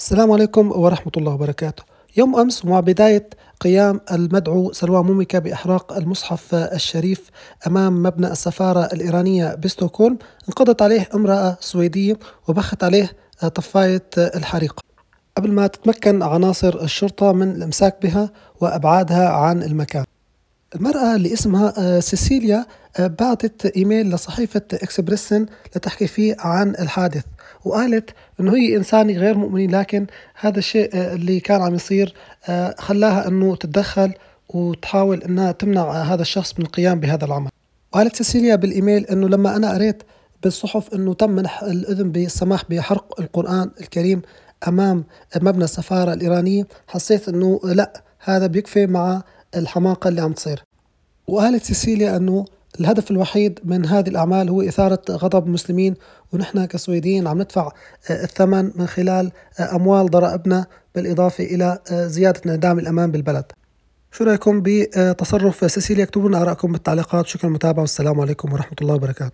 السلام عليكم ورحمة الله وبركاته يوم أمس ومع بداية قيام المدعو سلوى موميكا بإحراق المصحف الشريف أمام مبنى السفارة الإيرانية بستوكولم انقضت عليه امرأة سويدية وبخت عليه طفاية الحريق قبل ما تتمكن عناصر الشرطة من الإمساك بها وأبعادها عن المكان المرأة اللي اسمها آه، سيسيليا آه، بعثت إيميل لصحيفة إكسبريسن لتحكي فيه عن الحادث وقالت انه هي انسانه غير مؤمنه لكن هذا الشيء آه، اللي كان عم يصير خلاها انه تتدخل وتحاول انها تمنع هذا الشخص من القيام بهذا العمل وقالت سيسيليا بالايميل انه لما انا قريت بالصحف انه تم منح الاذن بالسماح بحرق القران الكريم امام مبنى السفاره الايرانيه حسيت انه لا هذا بيكفي مع الحماقة اللي عم تصير وقالت سيسيليا أنه الهدف الوحيد من هذه الأعمال هو إثارة غضب المسلمين ونحن كسويديين عم ندفع آه، الثمن من خلال آه، أموال ضرائبنا بالإضافة إلى آه، زيادة انعدام الأمان بالبلد شو رأيكم بتصرف سيسيليا اكتبوا لنا آرائكم بالتعليقات شكرا للمتابعة والسلام عليكم ورحمة الله وبركاته